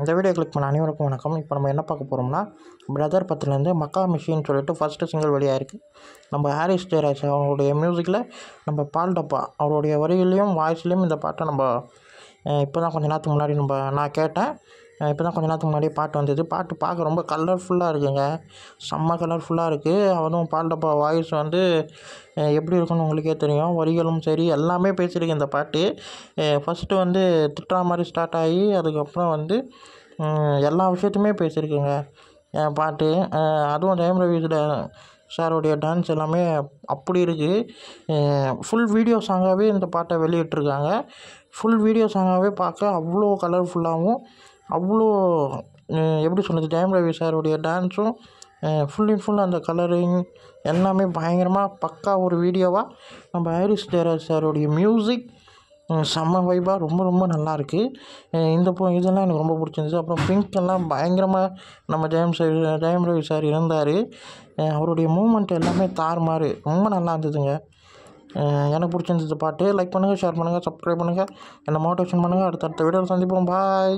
இந்த video click பண்ண அனைவருக்கும் வணக்கம் இப்போ நம்ம என்ன பார்க்க போகிறோம்னா பிரதர் பத்துலேருந்து மக்கா மிஷின்னு சொல்லிட்டு ஃபஸ்ட்டு சிங்கிள் வெளியாக இருக்குது நம்ம ஹாரிஸ் ஜெயராஜ் அவங்களுடைய மியூசிக்கில் நம்ம பால் டப்பா அவருடைய வரிகளையும் வாய்ஸ்லேயும் இந்த பாட்டை நம்ம இப்போ தான் கொஞ்சம் நேரத்துக்கு முன்னாடி நம்ம நான் கேட்டேன் இப்போ தான் கொஞ்ச நேரத்துக்கு முன்னாடியே பாட்டு வந்தது பாட்டு பார்க்க ரொம்ப கலர்ஃபுல்லாக இருக்குங்க செம்ம கலர்ஃபுல்லாக இருக்குது அதுவும் பாடுறப்ப வாய்ஸ் வந்து எப்படி இருக்குன்னு உங்களுக்கே தெரியும் வரிகளும் சரி எல்லாமே பேசியிருக்கு இந்த பாட்டு ஃபஸ்ட்டு வந்து திட்டுற மாதிரி ஸ்டார்ட் ஆகி அதுக்கப்புறம் வந்து எல்லா விஷயத்தையுமே பேசியிருக்குங்க பாட்டு அதுவும் ஜெயம் ரவியோட சாருடைய டான்ஸ் எல்லாமே அப்படி இருக்குது ஃபுல் வீடியோ சாங்காகவே இந்த பாட்டை வெளியிட்டிருக்காங்க ஃபுல் வீடியோ சாங்காகவே பார்க்க அவ்வளோ கலர்ஃபுல்லாகவும் அவ்வளோ எப்படி சொன்னது ஜெயம் ரவி சாருடைய டான்ஸும் ஃபுல் அண்ட் ஃபுல் அந்த கலரிங் எல்லாமே பயங்கரமாக பக்கா ஒரு வீடியோவாக நம்ம ஹாரிஸ் ஜெயராஜ் சாருடைய மியூசிக் செம்ம வைப்பாக ரொம்ப ரொம்ப நல்லாயிருக்கு இந்த போ இதெல்லாம் எனக்கு ரொம்ப பிடிச்சிருந்துச்சு அப்புறம் பிங்க் எல்லாம் பயங்கரமாக நம்ம ஜெயம் சார் ஜெயம் ரவி சார் இருந்தார் அவருடைய மூமெண்ட் எல்லாமே தாறுமாறு ரொம்ப நல்லா இருந்ததுங்க எனக்கு பிடிச்சிருந்தது பாட்டு லைக் பண்ணுங்கள் ஷேர் பண்ணுங்கள் சப்ஸ்கிரைப் பண்ணுங்கள் என்னை மோட்டிவேஷன் பண்ணுங்கள் அடுத்தடுத்த வீடியோவில் சந்திப்போம் பாய்